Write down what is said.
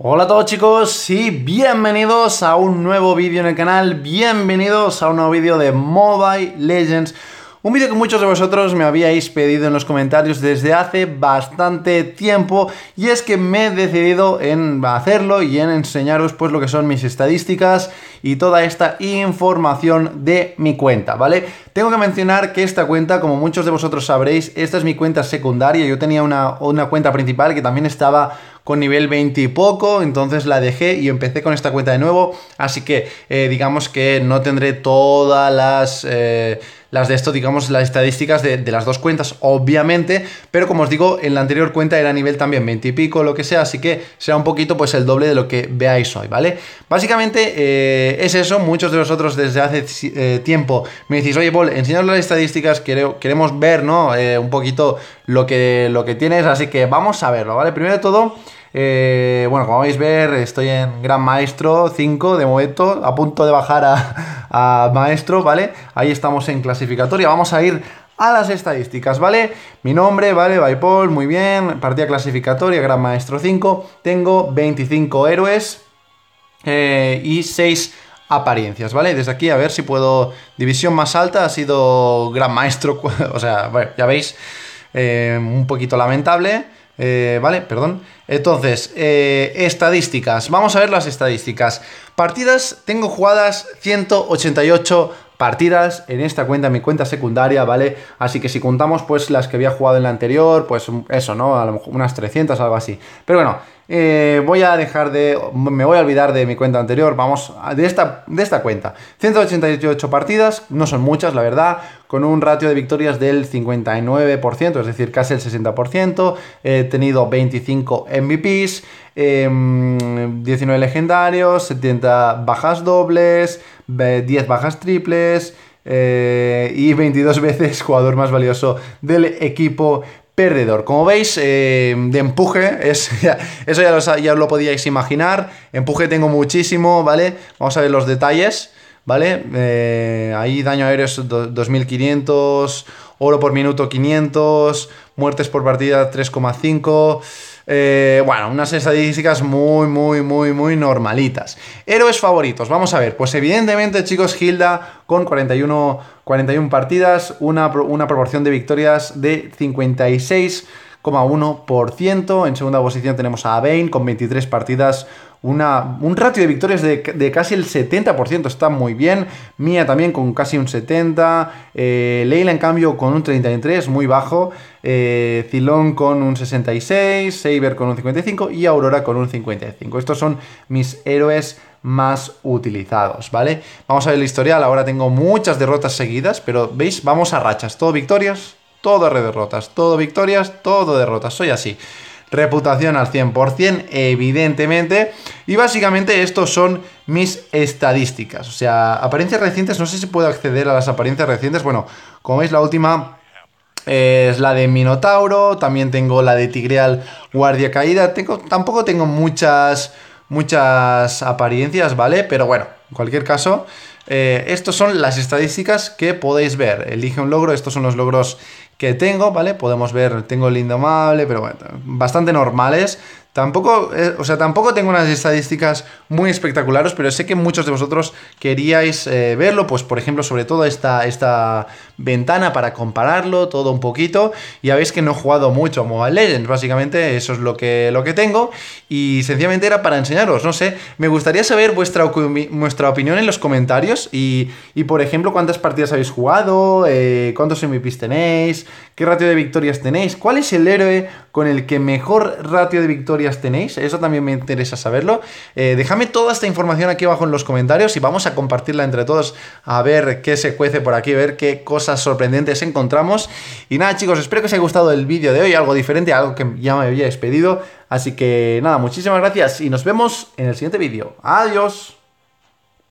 Hola a todos chicos y bienvenidos a un nuevo vídeo en el canal, bienvenidos a un nuevo vídeo de Mobile Legends un vídeo que muchos de vosotros me habíais pedido en los comentarios desde hace bastante tiempo y es que me he decidido en hacerlo y en enseñaros pues lo que son mis estadísticas y toda esta información de mi cuenta, ¿vale? Tengo que mencionar que esta cuenta, como muchos de vosotros sabréis, esta es mi cuenta secundaria, yo tenía una, una cuenta principal que también estaba con nivel 20 y poco, entonces la dejé y empecé con esta cuenta de nuevo, así que eh, digamos que no tendré todas las... Eh, las de esto, digamos, las estadísticas de, las dos cuentas, obviamente, pero como os digo, en la anterior cuenta era nivel también 20 y pico, lo que sea, así que será un poquito pues el doble de lo que veáis hoy, ¿vale? Básicamente eh, es eso, muchos de vosotros desde hace eh, tiempo me decís, oye Paul, enseñaros las estadísticas, queremos ver, ¿no? Eh, un poquito lo que, lo que tienes, así que vamos a verlo, ¿vale? Primero de todo... Eh, bueno, como vais a ver, estoy en Gran Maestro 5 de momento, a punto de bajar a, Maestro, ¿vale? Ahí estamos en clasificatoria, vamos a ir a las estadísticas, ¿vale? Mi nombre, ¿vale? paul muy bien, partida clasificatoria, Gran Maestro 5, tengo 25 héroes eh, y 6 apariencias, ¿vale? Desde aquí a ver si puedo... División más alta ha sido Gran Maestro, o sea, bueno, ya veis, eh, un poquito lamentable. Eh, ¿Vale? Perdón. Entonces, eh, estadísticas. Vamos a ver las estadísticas. Partidas, tengo jugadas 188 partidas en esta cuenta, en mi cuenta secundaria, ¿vale? Así que si contamos pues las que había jugado en la anterior, pues eso, ¿no? A lo mejor Unas 300, algo así. Pero bueno, eh, voy a dejar de, me voy a olvidar de mi cuenta anterior, vamos, de esta, cuenta. 188 partidas, no son muchas, la verdad, con un ratio de victorias del 59%, es decir, casi el 60%. He tenido 25 MVPs, 19 legendarios, 70 bajas dobles, 10 bajas triples. Eh, y 22 veces jugador más valioso del equipo perdedor. Como veis, eh, de empuje, es, eso ya, lo podíais imaginar. Empuje tengo muchísimo, ¿vale? Vamos a ver los detalles, ¿vale? Eh, ahí daño aéreo es 2500 oro por minuto 500, muertes por partida 3,5. Eh, bueno, unas estadísticas muy, muy, muy, muy normalitas. Héroes favoritos, vamos a ver. Pues evidentemente, chicos, Hilda con 41, 41 partidas, una, una proporción de victorias de 56,1%. En segunda posición tenemos a Bane con 23 partidas una, un ratio de victorias de, casi el 70%, está muy bien. mía también con casi un 70%, eh, Leila en cambio con un 33%, muy bajo. Eh, con un 66%, Saber con un 55% y Aurora con un 55%. Estos son mis héroes más utilizados, ¿vale? Vamos a ver el historial, ahora tengo muchas derrotas seguidas, pero veis, vamos a rachas, todo victorias, todo derrotas, todo victorias, todo derrotas, soy así reputación al 100%, evidentemente. Y básicamente estos son mis estadísticas. O sea, apariencias recientes, no sé si puedo acceder a las apariencias recientes. Bueno, como veis, la última eh, es la de Minotauro, también tengo la de Tigreal Guardia Caída. Tengo, tampoco tengo muchas, muchas apariencias, ¿vale? Pero bueno, en cualquier caso... Eh, estas son las estadísticas que podéis ver. Elige un logro, estos son los logros que tengo, ¿vale? Podemos ver, tengo el indomable, pero bueno, bastante normales. Tampoco, eh, o sea, tampoco tengo unas estadísticas muy espectaculares, pero sé que muchos de vosotros queríais eh, verlo, pues por ejemplo, sobre todo esta, esta ventana para compararlo todo un poquito. y habéis que no he jugado mucho a Mobile Legends, básicamente eso es lo que, lo que tengo. Y sencillamente era para enseñaros, no sé, me gustaría saber vuestra, vuestra opinión en los comentarios y, por ejemplo, cuántas partidas habéis jugado, eh, cuántos MVPs tenéis, qué ratio de victorias tenéis, cuál es el héroe con el que mejor ratio de victorias tenéis? Eso también me interesa saberlo. Eh, dejadme toda esta información aquí abajo en los comentarios y vamos a compartirla entre todos a ver qué se cuece por aquí, a ver qué cosas sorprendentes encontramos. Y nada, chicos, espero que os haya gustado el vídeo de hoy, algo diferente, algo que ya me había pedido. Así que nada, muchísimas gracias y nos vemos en el siguiente vídeo. Adiós.